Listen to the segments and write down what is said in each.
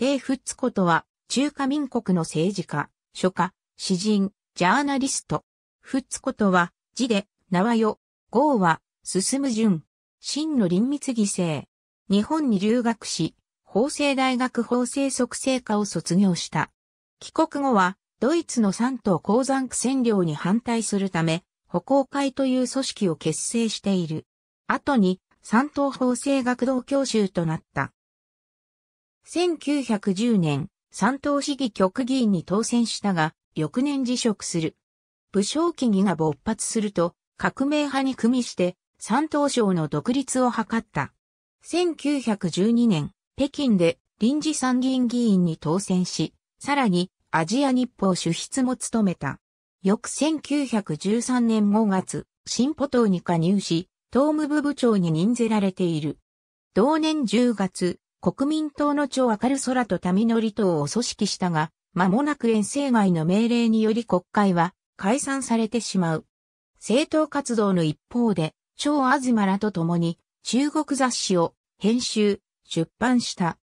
テ仏子とは、中華民国の政治家、書家、詩人、ジャーナリスト。仏子とは、字で、はよ、号は、進む順。真の臨密義牲。日本に留学し、法政大学法制促成科を卒業した。帰国後は、ドイツの三島鉱山区占領に反対するため、歩行会という組織を結成している。後に、三島法制学堂教習となった。1910年、三党市議局議員に当選したが、翌年辞職する。武将起義が勃発すると、革命派に組みして、三党省の独立を図った。1912年、北京で臨時参議院議員に当選し、さらにアジア日報主筆も務めた。翌1913年5月、新歩党に加入し、党務部部長に任ぜられている。同年10月、国民党の超明る空と民の離党を組織したが、間もなく遠征外の命令により国会は解散されてしまう。政党活動の一方で、超マらと共に中国雑誌を編集、出版した。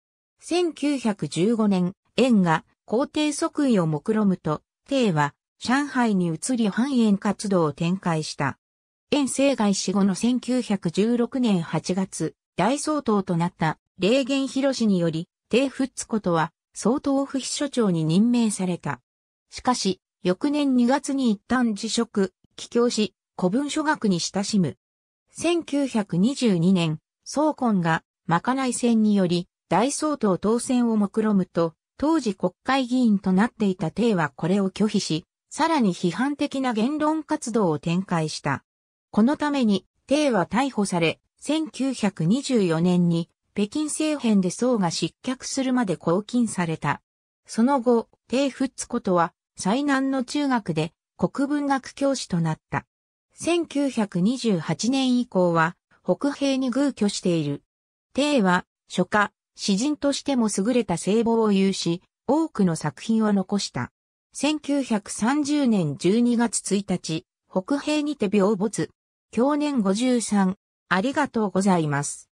1915年、円が皇帝即位を目論むと、帝は上海に移り反円活動を展開した。遠生外死後の1916年8月、大総統となった霊源氏により、帝仏フことは、総統府秘書長に任命された。しかし、翌年2月に一旦辞職、帰郷し、古文書学に親しむ。1922年、総根が、まかない戦により、大総統当選を目論むと、当時国会議員となっていた帝はこれを拒否し、さらに批判的な言論活動を展開した。このために、帝は逮捕され、1924年に北京政変で宋が失脚するまで拘禁された。その後、帝仏ことは、最南の中学で国文学教師となった。1928年以降は、北平に偶居している。帝は、書家、詩人としても優れた聖母を有し、多くの作品を残した。1930年12月1日、北平にて病没。去年53、ありがとうございます。